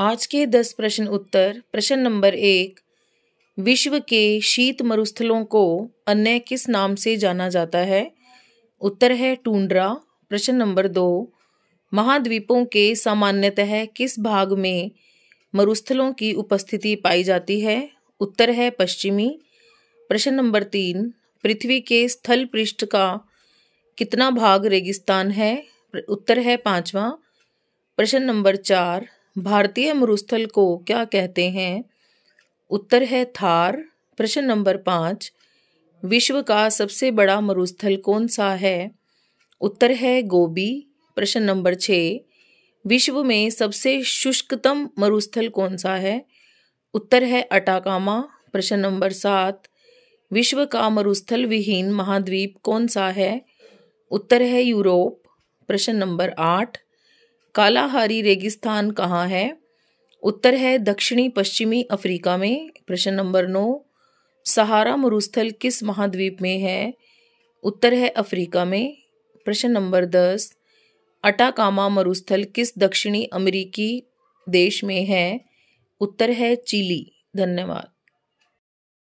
आज के दस प्रश्न उत्तर प्रश्न नंबर एक विश्व के शीत मरुस्थलों को अन्य किस नाम से जाना जाता है उत्तर है टूंड्रा प्रश्न नंबर दो महाद्वीपों के सामान्यतः किस भाग में मरुस्थलों की उपस्थिति पाई जाती है उत्तर है पश्चिमी प्रश्न नंबर तीन पृथ्वी के स्थल पृष्ठ का कितना भाग रेगिस्तान है उत्तर है पांचवा प्रश्न नंबर चार भारतीय मरुस्थल को क्या कहते हैं उत्तर है थार प्रश्न नंबर पाँच विश्व का सबसे बड़ा मरुस्थल कौन सा है उत्तर है गोबी प्रश्न नंबर छः विश्व में सबसे शुष्कतम मरुस्थल कौन सा है उत्तर है अटाकामा प्रश्न नंबर सात विश्व का मरुस्थल विहीन महाद्वीप कौन सा है उत्तर है यूरोप प्रश्न नंबर आठ कालाहारी रेगिस्तान कहाँ है उत्तर है दक्षिणी पश्चिमी अफ्रीका में प्रश्न नंबर नौ सहारा मरुस्थल किस महाद्वीप में है उत्तर है अफ्रीका में प्रश्न नंबर दस अटाकामा मरुस्थल किस दक्षिणी अमेरिकी देश में है उत्तर है चिली धन्यवाद